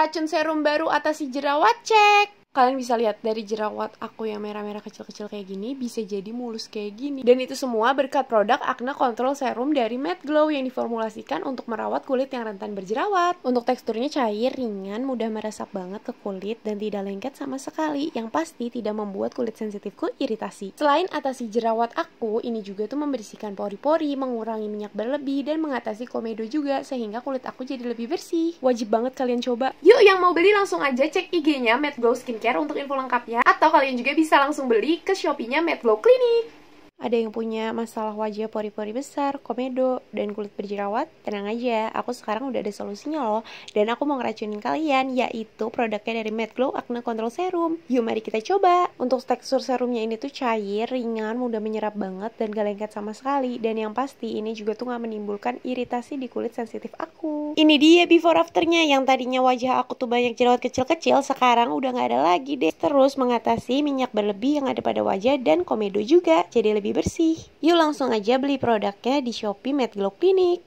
Racun serum baru atasi jerawat cek. Kalian bisa lihat dari jerawat aku yang merah-merah kecil-kecil kayak gini bisa jadi mulus kayak gini. Dan itu semua berkat produk Acne Control Serum dari Matte Glow yang diformulasikan untuk merawat kulit yang rentan berjerawat. Untuk teksturnya cair, ringan, mudah meresap banget ke kulit dan tidak lengket sama sekali. Yang pasti tidak membuat kulit sensitifku iritasi. Selain atasi jerawat aku, ini juga tuh membersihkan pori-pori, mengurangi minyak berlebih dan mengatasi komedo juga sehingga kulit aku jadi lebih bersih. Wajib banget kalian coba. Yuk yang mau beli langsung aja cek IG-nya Matte Glow Skin Skincare untuk info lengkapnya atau kalian juga bisa langsung beli ke Shopee-nya Medglow Clinic. Ada yang punya masalah wajah pori-pori besar, komedo, dan kulit berjerawat? Tenang aja, aku sekarang udah ada solusinya loh. Dan aku mau ngeracunin kalian, yaitu produknya dari Matte Glow Acne Control Serum. Yuk mari kita coba! Untuk tekstur serumnya ini tuh cair, ringan, mudah menyerap banget, dan gak lengket sama sekali. Dan yang pasti, ini juga tuh gak menimbulkan iritasi di kulit sensitif aku. Ini dia before afternya, yang tadinya wajah aku tuh banyak jerawat kecil-kecil, sekarang udah gak ada lagi deh. Terus mengatasi minyak berlebih yang ada pada wajah dan komedo juga, jadi lebih lebih bersih. Yuk langsung aja beli produknya di Shopee Glow Clinic.